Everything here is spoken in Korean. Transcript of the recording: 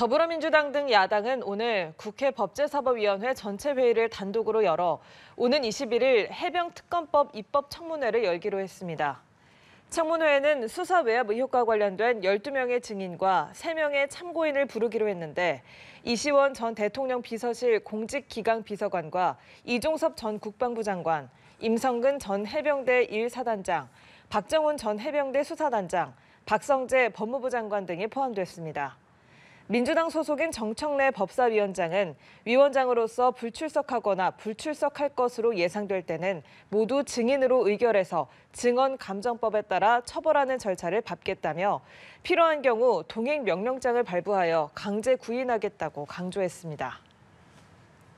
더불어민주당 등 야당은 오늘 국회 법제사법위원회 전체 회의를 단독으로 열어 오는 21일 해병특검법 입법 청문회를 열기로 했습니다. 청문회에는 수사 외압 의혹과 관련된 12명의 증인과 3명의 참고인을 부르기로 했는데 이시원 전 대통령 비서실 공직기강 비서관과 이종섭 전 국방부 장관, 임성근 전 해병대 1사단장, 박정훈 전 해병대 수사단장, 박성재 법무부 장관 등이 포함됐습니다. 민주당 소속인 정청래 법사위원장은 위원장으로서 불출석하거나 불출석할 것으로 예상될 때는 모두 증인으로 의결해서 증언 감정법에 따라 처벌하는 절차를 밟겠다며 필요한 경우 동행 명령장을 발부하여 강제 구인하겠다고 강조했습니다.